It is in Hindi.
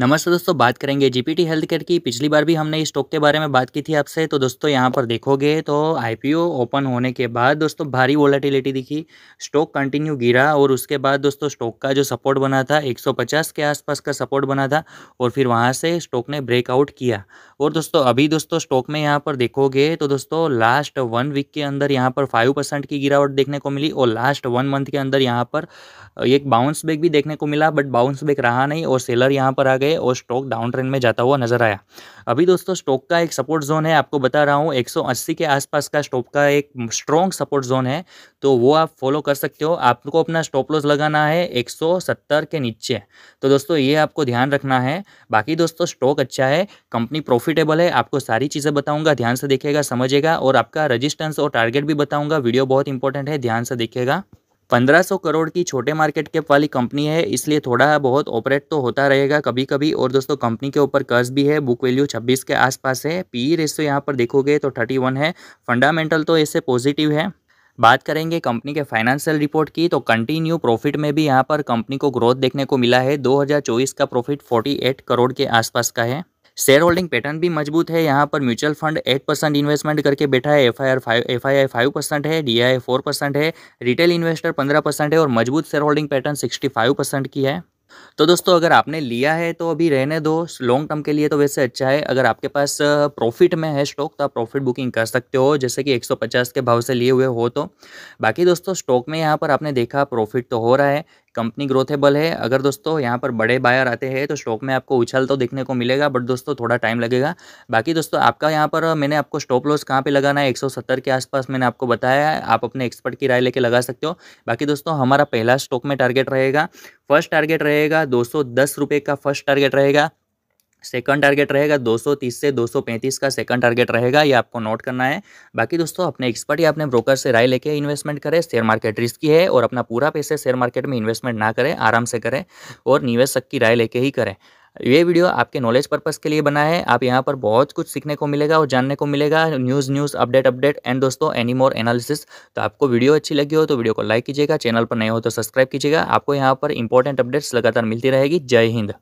नमस्ते दोस्तों बात करेंगे जीपीटी हेल्थ केयर की पिछली बार भी हमने इस स्टॉक के बारे में बात की थी आपसे तो दोस्तों यहाँ पर देखोगे तो आईपीओ ओपन होने के बाद दोस्तों भारी वोलेटिलिटी दिखी स्टॉक कंटिन्यू गिरा और उसके बाद दोस्तों स्टॉक का जो सपोर्ट बना था 150 के आसपास का सपोर्ट बना था और फिर वहाँ से स्टॉक ने ब्रेकआउट किया और दोस्तों अभी दोस्तों स्टॉक में यहाँ पर देखोगे तो दोस्तों लास्ट वन वीक के अंदर यहाँ पर फाइव की गिरावट देखने को मिली और लास्ट वन मंथ के अंदर यहाँ पर एक बाउंस बैक भी देखने को मिला बट बाउंस बैक रहा नहीं और सेलर यहाँ पर आ गए गए और स्टॉक डाउन ट्रेंड में जाता हुआ नजर आया अभी दोस्तों स्टॉक का एक सपोर्ट जोन है आपको बता रहा हूँ 180 के आसपास का स्टॉक का एक स्ट्रॉन्ग सपोर्ट जोन है तो वो आप फॉलो कर सकते हो आपको अपना स्टॉप लॉस लगाना है 170 के नीचे तो दोस्तों ये आपको ध्यान रखना है बाकी दोस्तों स्टॉक अच्छा है कंपनी प्रॉफिटेबल है आपको सारी चीज़ें बताऊँगा ध्यान से देखेगा समझेगा और आपका रजिस्टेंस और टारगेट भी बताऊँगा वीडियो बहुत इंपॉर्टेंट है ध्यान से देखेगा 1500 करोड़ की छोटे मार्केट कैप वाली कंपनी है इसलिए थोड़ा बहुत ऑपरेट तो होता रहेगा कभी कभी और दोस्तों कंपनी के ऊपर कर्ज भी है बुक वैल्यू 26 के आसपास है पी रेसो यहाँ पर देखोगे तो 31 है फंडामेंटल तो इससे पॉजिटिव है बात करेंगे कंपनी के फाइनेंशियल रिपोर्ट की तो कंटिन्यू प्रॉफिट में भी यहाँ पर कंपनी को ग्रोथ देखने को मिला है दो का प्रॉफिट फोर्टी करोड़ के आसपास का है शेयर होल्डिंग पैटर्न भी मजबूत है यहाँ पर mutual fund eight percent investment करके बैठा है F I R five F I I five percent है डी आई फोर परसेंट है रिटेल इन्वेस्टर पंद्रह परसेंट है और मजबूत share holding pattern sixty five percent की है तो दोस्तों अगर आपने लिया है तो अभी रहने दो लॉन्ग टर्म के लिए तो वैसे अच्छा है अगर आपके पास प्रॉफिट में है स्टॉक तो आप प्रॉफिट बुकिंग कर सकते हो जैसे कि 150 के भाव से लिए हुए हो तो बाकी दोस्तों स्टॉक में यहाँ पर आपने देखा प्रॉफिट तो हो रहा है कंपनी ग्रोथेबल है अगर दोस्तों यहाँ पर बड़े बायर आते हैं तो स्टॉक में आपको उछल तो देखने को मिलेगा बट दोस्तों थोड़ा टाइम लगेगा बाकी दोस्तों आपका यहाँ पर मैंने आपको स्टॉप लॉस कहाँ पे लगाना है 170 के आसपास मैंने आपको बताया है आप अपने एक्सपर्ट की राय लेके लगा सकते हो बाकी दोस्तों हमारा पहला स्टॉक में टारगेट रहेगा फर्स्ट टारगेट रहेगा दो सौ का फर्स्ट टारगेट रहेगा सेकंड टारगेट रहेगा 230 से 235 का सेकंड टारगेट रहेगा ये आपको नोट करना है बाकी दोस्तों अपने एक्सपर्ट या अपने ब्रोकर से राय लेके इन्वेस्टमेंट करें शेयर मार्केट रिस्की है और अपना पूरा पैसे शेयर मार्केट में इन्वेस्टमेंट ना करें आराम से करें और निवेशक की राय लेके ही करें ये वीडियो आपके नॉलेज पर्पस के लिए बना है आप यहाँ पर बहुत कुछ सीखने को मिलेगा और जानने को मिलेगा news news update update and दोस्तों एनी मोर एनालिसिस तो आपको वीडियो अच्छी लगी हो तो वीडियो को लाइक कीजिएगा चैनल पर नए हो तो सब्सक्राइब कीजिएगा आपको यहाँ पर इंपॉर्टेंट अपडेट्स लगातार मिलती रहेगी जय हिंद